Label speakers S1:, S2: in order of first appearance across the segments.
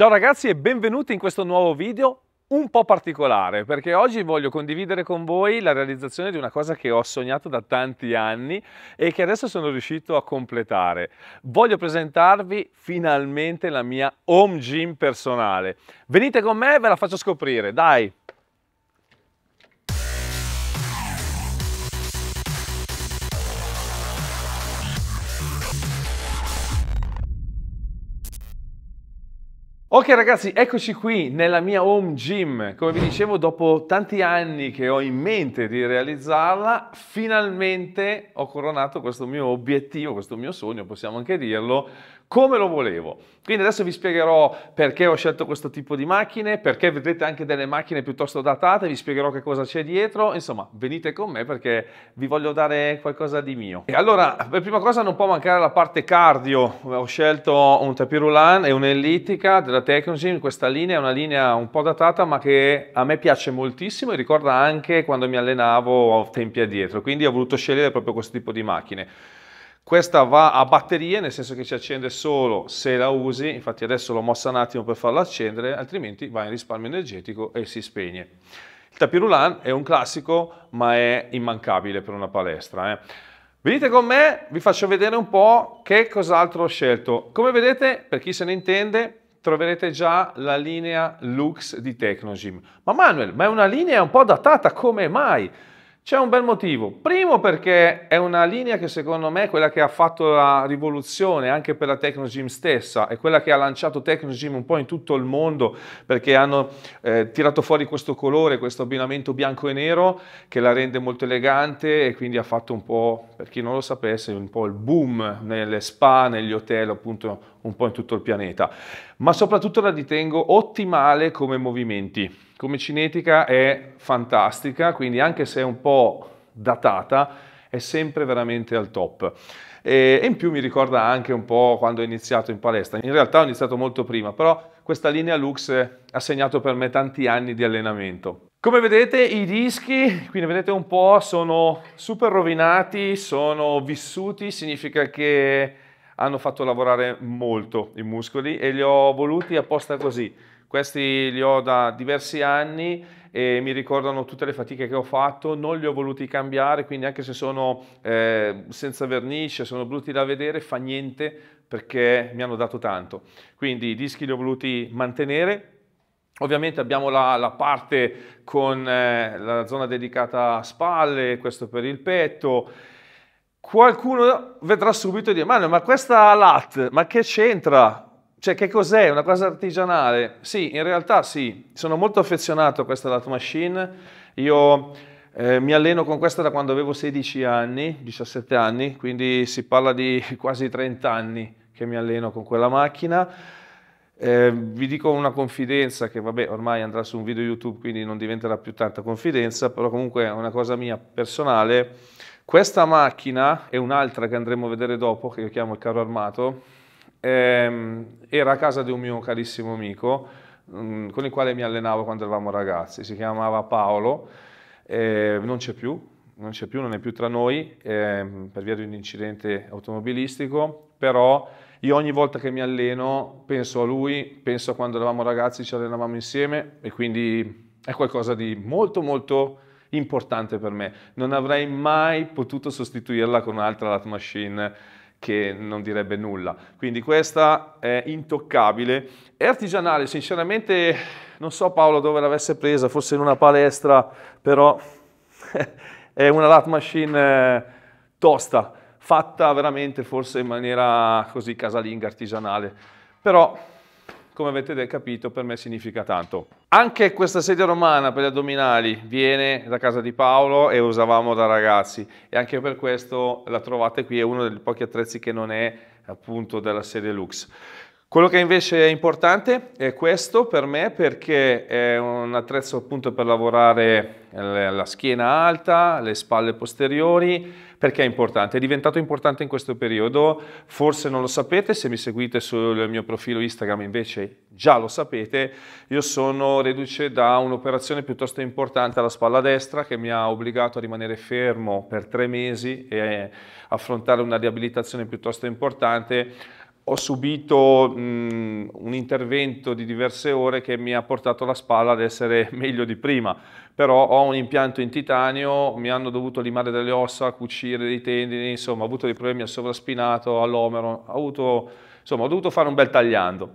S1: Ciao ragazzi e benvenuti in questo nuovo video un po' particolare perché oggi voglio condividere con voi la realizzazione di una cosa che ho sognato da tanti anni e che adesso sono riuscito a completare. Voglio presentarvi finalmente la mia home gym personale. Venite con me e ve la faccio scoprire, dai! Ok ragazzi, eccoci qui nella mia home gym. Come vi dicevo, dopo tanti anni che ho in mente di realizzarla, finalmente ho coronato questo mio obiettivo, questo mio sogno, possiamo anche dirlo, come lo volevo. Quindi adesso vi spiegherò perché ho scelto questo tipo di macchine, perché vedrete anche delle macchine piuttosto datate, vi spiegherò che cosa c'è dietro, insomma venite con me perché vi voglio dare qualcosa di mio. E allora, per prima cosa non può mancare la parte cardio, ho scelto un Tapirulan e un'ellittica della Tecnogym, questa linea è una linea un po' datata ma che a me piace moltissimo e ricorda anche quando mi allenavo tempi addietro, quindi ho voluto scegliere proprio questo tipo di macchine. Questa va a batterie, nel senso che si accende solo se la usi, infatti adesso l'ho mossa un attimo per farla accendere, altrimenti va in risparmio energetico e si spegne. Il tapirulan è un classico, ma è immancabile per una palestra. Eh. Venite con me, vi faccio vedere un po' che cos'altro ho scelto. Come vedete, per chi se ne intende, troverete già la linea Lux di Tecnogym. Ma Manuel, ma è una linea un po' datata, come mai? C'è un bel motivo. Primo perché è una linea che secondo me è quella che ha fatto la rivoluzione anche per la Technogym stessa, è quella che ha lanciato Technogym un po' in tutto il mondo perché hanno eh, tirato fuori questo colore, questo abbinamento bianco e nero che la rende molto elegante e quindi ha fatto un po', per chi non lo sapesse, un po' il boom nelle spa, negli hotel, appunto un po' in tutto il pianeta. Ma soprattutto la ritengo ottimale come movimenti come cinetica è fantastica, quindi anche se è un po' datata, è sempre veramente al top. E, in più mi ricorda anche un po' quando ho iniziato in palestra. In realtà ho iniziato molto prima, però questa linea Lux ha segnato per me tanti anni di allenamento. Come vedete i dischi, qui ne vedete un po', sono super rovinati, sono vissuti, significa che hanno fatto lavorare molto i muscoli e li ho voluti apposta così questi li ho da diversi anni e mi ricordano tutte le fatiche che ho fatto, non li ho voluti cambiare, quindi anche se sono eh, senza vernice, sono brutti da vedere, fa niente perché mi hanno dato tanto. Quindi i dischi li ho voluti mantenere, Ovviamente abbiamo la, la parte con eh, la zona dedicata a spalle, questo per il petto. Qualcuno vedrà subito e dirà, ma questa LAT, ma che c'entra? Cioè, che cos'è? Una cosa artigianale? Sì, in realtà sì. Sono molto affezionato a questa Lat Machine. Io eh, mi alleno con questa da quando avevo 16 anni, 17 anni, quindi si parla di quasi 30 anni che mi alleno con quella macchina. Eh, vi dico una confidenza che vabbè ormai andrà su un video YouTube quindi non diventerà più tanta confidenza, però comunque è una cosa mia personale. Questa macchina e un'altra che andremo a vedere dopo, che io chiamo il carro armato, Ehm, era a casa di un mio carissimo amico mm, con il quale mi allenavo quando eravamo ragazzi, si chiamava Paolo, ehm, non c'è più, non c'è più, non è più tra noi ehm, per via di un incidente automobilistico, però io ogni volta che mi alleno penso a lui, penso a quando eravamo ragazzi, ci allenavamo insieme e quindi è qualcosa di molto molto importante per me. Non avrei mai potuto sostituirla con un'altra lat machine che non direbbe nulla. Quindi questa è intoccabile. È artigianale, sinceramente non so Paolo dove l'avesse presa, forse in una palestra, però è una lat machine eh, tosta, fatta veramente forse in maniera così casalinga, artigianale. Però come avete capito, per me significa tanto. Anche questa sedia romana per gli addominali viene da casa di Paolo e usavamo da ragazzi e anche per questo la trovate qui, è uno dei pochi attrezzi che non è appunto della serie Lux. Quello che invece è importante è questo per me perché è un attrezzo appunto per lavorare la schiena alta, le spalle posteriori, perché è importante? È diventato importante in questo periodo, forse non lo sapete, se mi seguite sul mio profilo Instagram invece già lo sapete, io sono reduce da un'operazione piuttosto importante alla spalla destra che mi ha obbligato a rimanere fermo per tre mesi e affrontare una riabilitazione piuttosto importante ho subito mh, un intervento di diverse ore che mi ha portato la spalla ad essere meglio di prima però ho un impianto in titanio, mi hanno dovuto limare delle ossa, cucire dei tendini, insomma ho avuto dei problemi al sovraspinato, all'omero, ho, avuto, insomma, ho dovuto fare un bel tagliando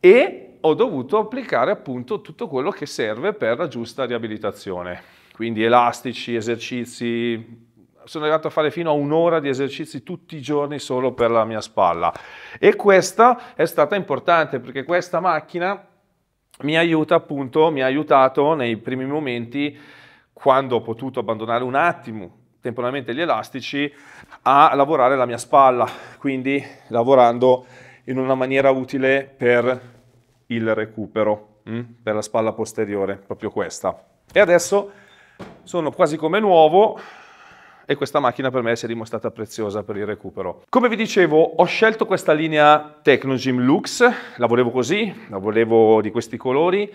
S1: e ho dovuto applicare appunto tutto quello che serve per la giusta riabilitazione, quindi elastici, esercizi, sono arrivato a fare fino a un'ora di esercizi tutti i giorni solo per la mia spalla e questa è stata importante perché questa macchina mi aiuta appunto, mi ha aiutato nei primi momenti, quando ho potuto abbandonare un attimo temporaneamente gli elastici, a lavorare la mia spalla, quindi lavorando in una maniera utile per il recupero, mh? Mm, per la spalla posteriore, proprio questa. E adesso sono quasi come nuovo, e questa macchina per me si è dimostrata preziosa per il recupero. Come vi dicevo, ho scelto questa linea Tecnogym Lux, la volevo così, la volevo di questi colori,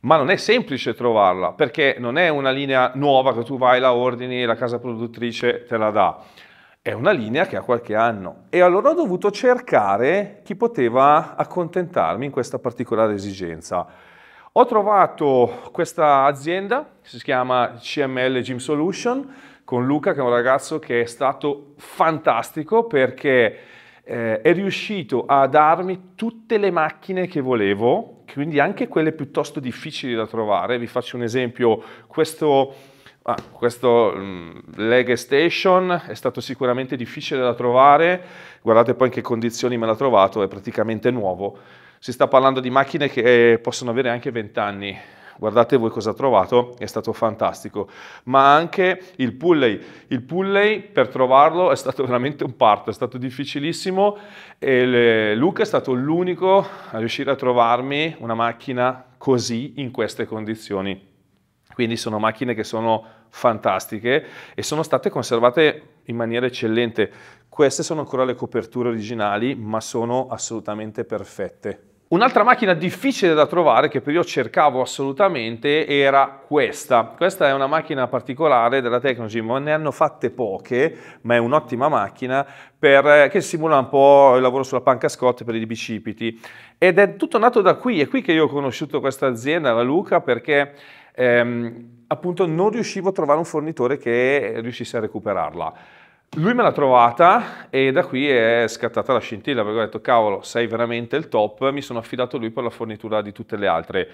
S1: ma non è semplice trovarla perché non è una linea nuova che tu vai, la ordini e la casa produttrice te la dà. È una linea che ha qualche anno e allora ho dovuto cercare chi poteva accontentarmi in questa particolare esigenza. Ho trovato questa azienda, si chiama CML Gym Solution, con Luca, che è un ragazzo che è stato fantastico perché eh, è riuscito a darmi tutte le macchine che volevo, quindi anche quelle piuttosto difficili da trovare. Vi faccio un esempio, questo, ah, questo mh, mm, leg station è stato sicuramente difficile da trovare, guardate poi in che condizioni me l'ha trovato, è praticamente nuovo. Si sta parlando di macchine che eh, possono avere anche 20 anni, Guardate voi cosa ha trovato, è stato fantastico. Ma anche il pulley. Il pulley per trovarlo è stato veramente un parto, è stato difficilissimo e eh, Luca è stato l'unico a riuscire a trovarmi una macchina così in queste condizioni. Quindi sono macchine che sono fantastiche e sono state conservate in maniera eccellente. Queste sono ancora le coperture originali, ma sono assolutamente perfette. Un'altra macchina difficile da trovare che io cercavo assolutamente era questa. Questa è una macchina particolare della Tecnogym, ne hanno fatte poche, ma è un'ottima macchina per, eh, che simula un po' il lavoro sulla panca Scott per i bicipiti. Ed è tutto nato da qui, è qui che io ho conosciuto questa azienda, la Luca, perché ehm, appunto non riuscivo a trovare un fornitore che riuscisse a recuperarla. Lui me l'ha trovata e da qui è scattata la scintilla perché ho detto cavolo sei veramente il top, mi sono affidato a lui per la fornitura di tutte le altre.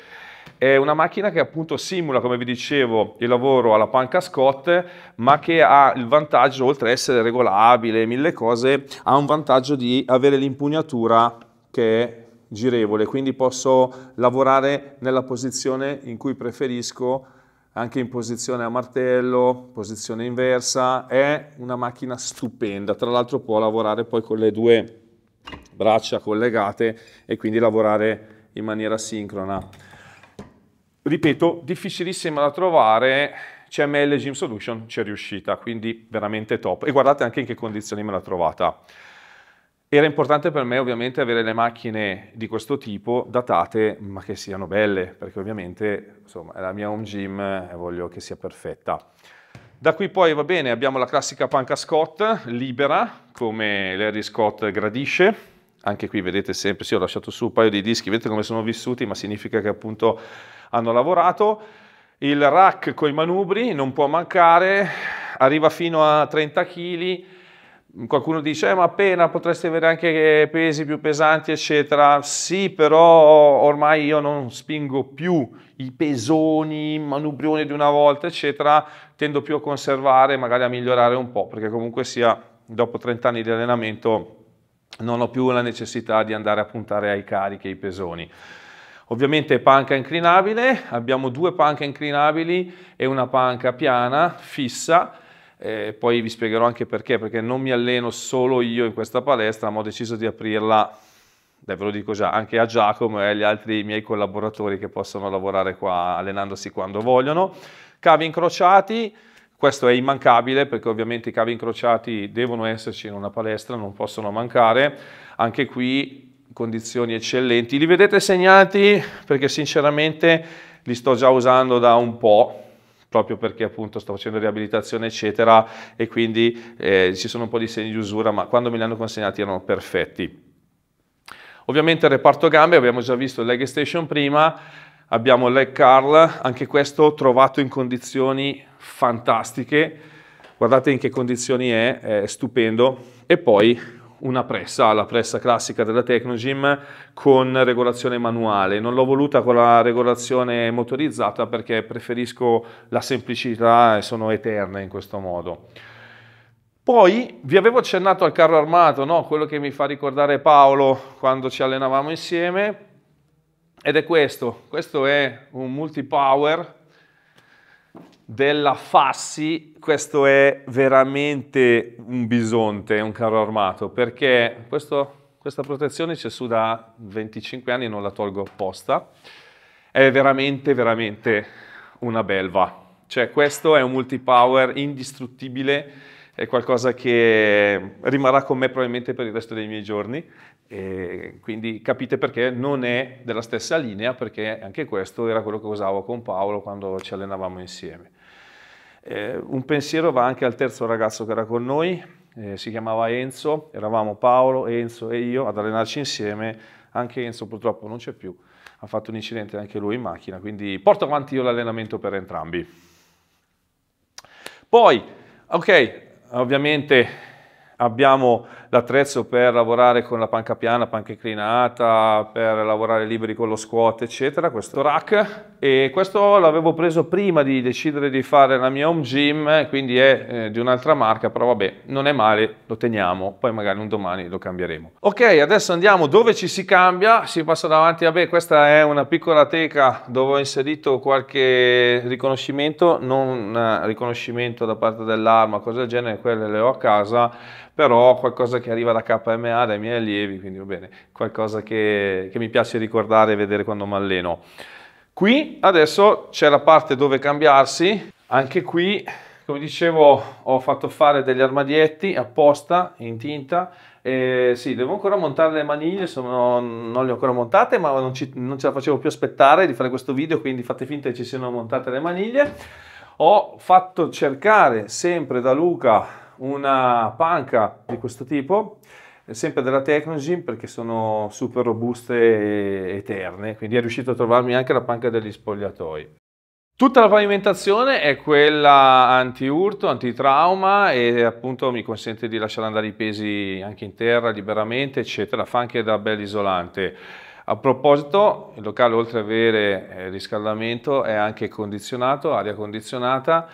S1: È una macchina che appunto simula come vi dicevo il lavoro alla panca Scott ma che ha il vantaggio oltre ad essere regolabile e mille cose ha un vantaggio di avere l'impugnatura che è girevole quindi posso lavorare nella posizione in cui preferisco anche in posizione a martello, posizione inversa, è una macchina stupenda, tra l'altro può lavorare poi con le due braccia collegate e quindi lavorare in maniera sincrona. Ripeto, difficilissima da trovare, CML Gym Solution c'è riuscita, quindi veramente top. E guardate anche in che condizioni me l'ha trovata. Era importante per me ovviamente avere le macchine di questo tipo datate ma che siano belle perché ovviamente insomma è la mia home gym e voglio che sia perfetta. Da qui poi va bene abbiamo la classica panca Scott libera come Larry Scott gradisce anche qui vedete sempre, sì ho lasciato su un paio di dischi, vedete come sono vissuti ma significa che appunto hanno lavorato. Il rack con i manubri non può mancare, arriva fino a 30 kg Qualcuno dice, eh, ma appena potresti avere anche pesi più pesanti, eccetera. Sì, però ormai io non spingo più i pesoni, i manubrioni di una volta, eccetera. Tendo più a conservare, magari a migliorare un po', perché comunque sia, dopo 30 anni di allenamento, non ho più la necessità di andare a puntare ai carichi, e ai pesoni. Ovviamente panca inclinabile, abbiamo due panche inclinabili e una panca piana, fissa, eh, poi vi spiegherò anche perché, perché non mi alleno solo io in questa palestra, ma ho deciso di aprirla, dai, ve lo dico già, anche a Giacomo e agli altri miei collaboratori che possono lavorare qua allenandosi quando vogliono. Cavi incrociati, questo è immancabile perché ovviamente i cavi incrociati devono esserci in una palestra, non possono mancare. Anche qui condizioni eccellenti. Li vedete segnati perché sinceramente li sto già usando da un po', proprio perché appunto sto facendo riabilitazione eccetera e quindi eh, ci sono un po' di segni di usura, ma quando me li hanno consegnati erano perfetti. Ovviamente il reparto gambe, abbiamo già visto il leg station prima, abbiamo il leg curl, anche questo trovato in condizioni fantastiche, guardate in che condizioni è, è stupendo, e poi una pressa, la pressa classica della Tecnogym con regolazione manuale. Non l'ho voluta con la regolazione motorizzata perché preferisco la semplicità e sono eterna in questo modo. Poi vi avevo accennato al carro armato, no? quello che mi fa ricordare Paolo quando ci allenavamo insieme, ed è questo. Questo è un multi-power della Fassi, questo è veramente un bisonte, un carro armato, perché questo, questa protezione c'è su da 25 anni, non la tolgo apposta, è veramente, veramente una belva. Cioè questo è un multipower indistruttibile, è qualcosa che rimarrà con me probabilmente per il resto dei miei giorni, e quindi capite perché non è della stessa linea, perché anche questo era quello che usavo con Paolo quando ci allenavamo insieme. Eh, un pensiero va anche al terzo ragazzo che era con noi, eh, si chiamava Enzo, eravamo Paolo, Enzo e io ad allenarci insieme, anche Enzo purtroppo non c'è più, ha fatto un incidente anche lui in macchina, quindi porto avanti io l'allenamento per entrambi. Poi, ok, ovviamente abbiamo l'attrezzo per lavorare con la panca piana, panca inclinata, per lavorare liberi con lo squat, eccetera, questo rack. E questo l'avevo preso prima di decidere di fare la mia home gym, eh, quindi è eh, di un'altra marca, però vabbè, non è male, lo teniamo, poi magari un domani lo cambieremo. Ok, adesso andiamo dove ci si cambia, si passa davanti, vabbè, questa è una piccola teca dove ho inserito qualche riconoscimento, non eh, riconoscimento da parte dell'arma, cose del genere, quelle le ho a casa, però qualcosa qualcosa che arriva da KMA, dai miei allievi, quindi va bene, qualcosa che, che mi piace ricordare e vedere quando mi alleno. Qui adesso c'è la parte dove cambiarsi, anche qui come dicevo ho fatto fare degli armadietti apposta in tinta eh, sì, devo ancora montare le maniglie, sono, non le ho ancora montate ma non, ci, non, ce la facevo più aspettare di fare questo video quindi fate finta che ci siano montate le maniglie ho fatto cercare sempre da Luca una panca di questo tipo, sempre della Technogym perché sono super robuste e eterne, quindi è riuscito a trovarmi anche la panca degli spogliatoi. Tutta la pavimentazione è quella anti-urto, anti-trauma e appunto mi consente di lasciare andare i pesi anche in terra liberamente, eccetera, fa anche da bel isolante. A proposito, il locale oltre ad avere eh, riscaldamento è anche condizionato, aria condizionata,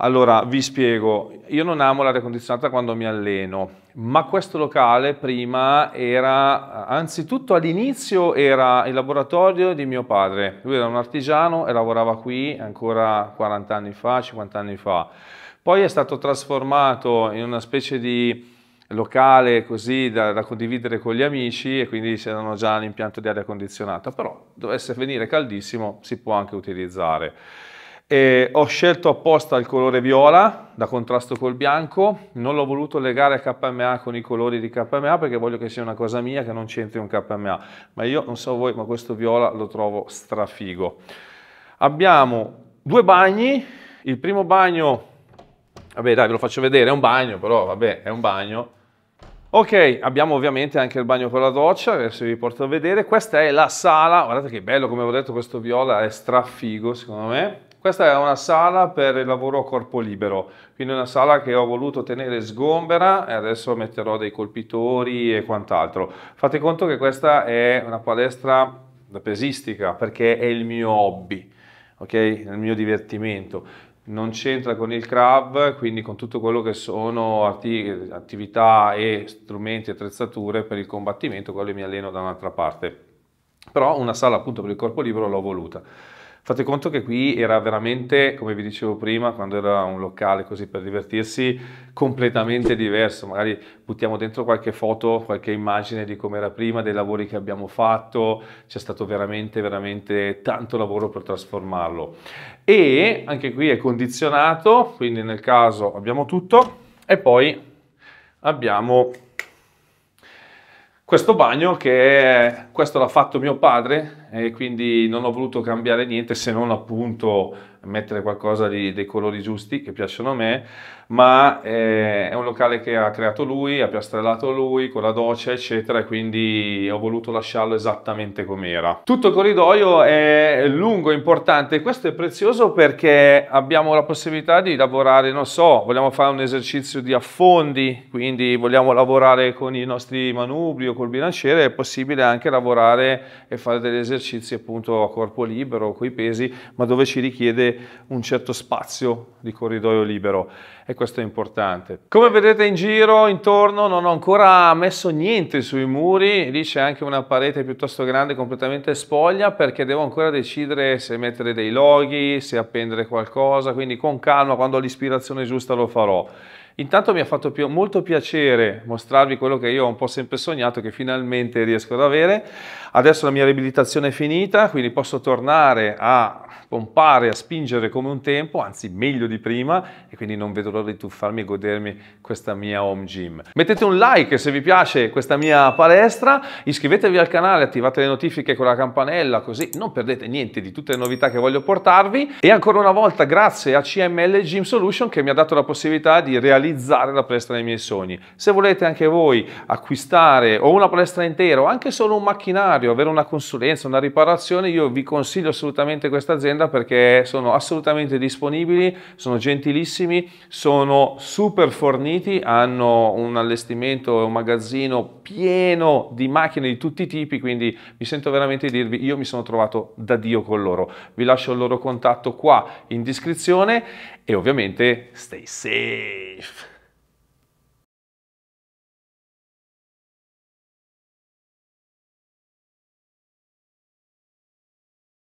S1: allora, vi spiego, io non amo l'aria condizionata quando mi alleno, ma questo locale prima era, anzitutto all'inizio era il laboratorio di mio padre, lui era un artigiano e lavorava qui ancora 40 anni fa, 50 anni fa, poi è stato trasformato in una specie di locale così da, da condividere con gli amici e quindi c'erano già l'impianto di aria condizionata, però dovesse venire caldissimo si può anche utilizzare. E ho scelto apposta il colore viola da contrasto col bianco, non l'ho voluto legare a KMA con i colori di KMA perché voglio che sia una cosa mia che non c'entri un KMA, ma io non so voi ma questo viola lo trovo strafigo. Abbiamo due bagni, il primo bagno, vabbè dai ve lo faccio vedere, è un bagno però vabbè è un bagno. Ok, abbiamo ovviamente anche il bagno con la doccia, adesso vi porto a vedere, questa è la sala, guardate che bello come ho detto questo viola è strafigo secondo me questa è una sala per il lavoro a corpo libero, quindi una sala che ho voluto tenere sgombera e adesso metterò dei colpitori e quant'altro. Fate conto che questa è una palestra da pesistica perché è il mio hobby, okay? il mio divertimento non c'entra con il crab, quindi con tutto quello che sono attività e strumenti attrezzature per il combattimento, quello mi alleno da un'altra parte. Però una sala appunto per il corpo libero l'ho voluta. Fate conto che qui era veramente, come vi dicevo prima, quando era un locale così per divertirsi, completamente diverso. Magari buttiamo dentro qualche foto, qualche immagine di come era prima, dei lavori che abbiamo fatto. C'è stato veramente, veramente tanto lavoro per trasformarlo. E anche qui è condizionato, quindi nel caso abbiamo tutto e poi abbiamo questo bagno che è, questo l'ha fatto mio padre e quindi non ho voluto cambiare niente se non appunto mettere qualcosa di, dei colori giusti che piacciono a me, ma eh, è un locale che ha creato lui, ha piastrellato lui con la doccia eccetera e quindi ho voluto lasciarlo esattamente com'era. Tutto il corridoio è lungo, importante, questo è prezioso perché abbiamo la possibilità di lavorare, non so, vogliamo fare un esercizio di affondi, quindi vogliamo lavorare con i nostri manubri o col bilanciere, è possibile anche lavorare e fare degli esercizi esercizi appunto a corpo libero, coi pesi, ma dove ci richiede un certo spazio di corridoio libero e questo è importante. Come vedete in giro, intorno, non ho ancora messo niente sui muri, lì c'è anche una parete piuttosto grande, completamente spoglia, perché devo ancora decidere se mettere dei loghi, se appendere qualcosa, quindi con calma, quando ho l'ispirazione giusta lo farò. Intanto mi ha fatto più, molto piacere mostrarvi quello che io ho un po' sempre sognato, che finalmente riesco ad avere. Adesso la mia riabilitazione è finita, quindi posso tornare a pompare, a spingere come un tempo, anzi meglio di prima, e quindi non vedo l'ora di tuffarmi e godermi questa mia home gym. Mettete un like se vi piace questa mia palestra, iscrivetevi al canale, attivate le notifiche con la campanella, così non perdete niente di tutte le novità che voglio portarvi. E ancora una volta grazie a CML Gym Solution che mi ha dato la possibilità di realizzare la palestra dei miei sogni. Se volete anche voi acquistare o una palestra intera o anche solo un macchinario, necessario avere una consulenza, una riparazione, io vi consiglio assolutamente questa azienda perché sono assolutamente disponibili, sono gentilissimi, sono super forniti, hanno un allestimento e un magazzino pieno di macchine di tutti i tipi, quindi mi sento veramente di dirvi, io mi sono trovato da Dio con loro. Vi lascio il loro contatto qua in descrizione e ovviamente stay safe!